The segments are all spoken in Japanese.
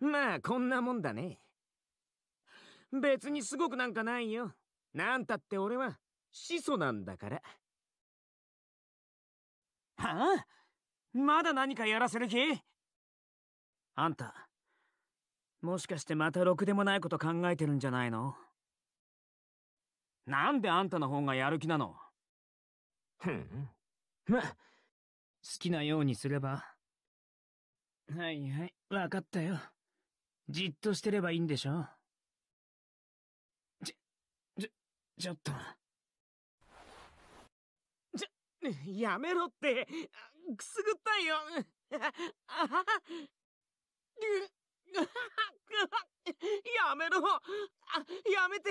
まあこんなもんだね別にすごくなんかないよなんたって俺は始祖なんだからはあまだ何かやらせる気あんたもしかしてまたろくでもないこと考えてるんじゃないのなんであんたの方がやる気なのふんま好きなようにすればはいはい、わかったよ。じっとしてればいいんでしょち、ちょ、ちょっと。ちょ、やめろって、くすぐったいよ。やめろやめて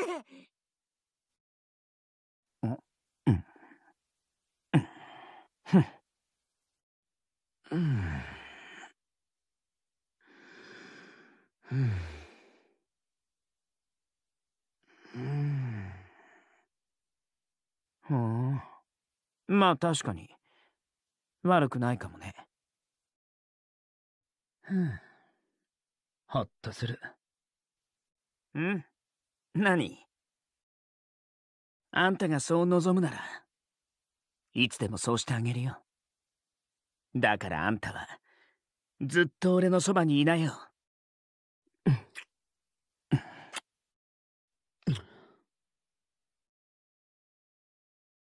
うんうん、まあ確かに悪くないかもねうんほっとするん何あんたがそう望むならいつでもそうしてあげるよだからあんたはずっと俺のそばにいなよ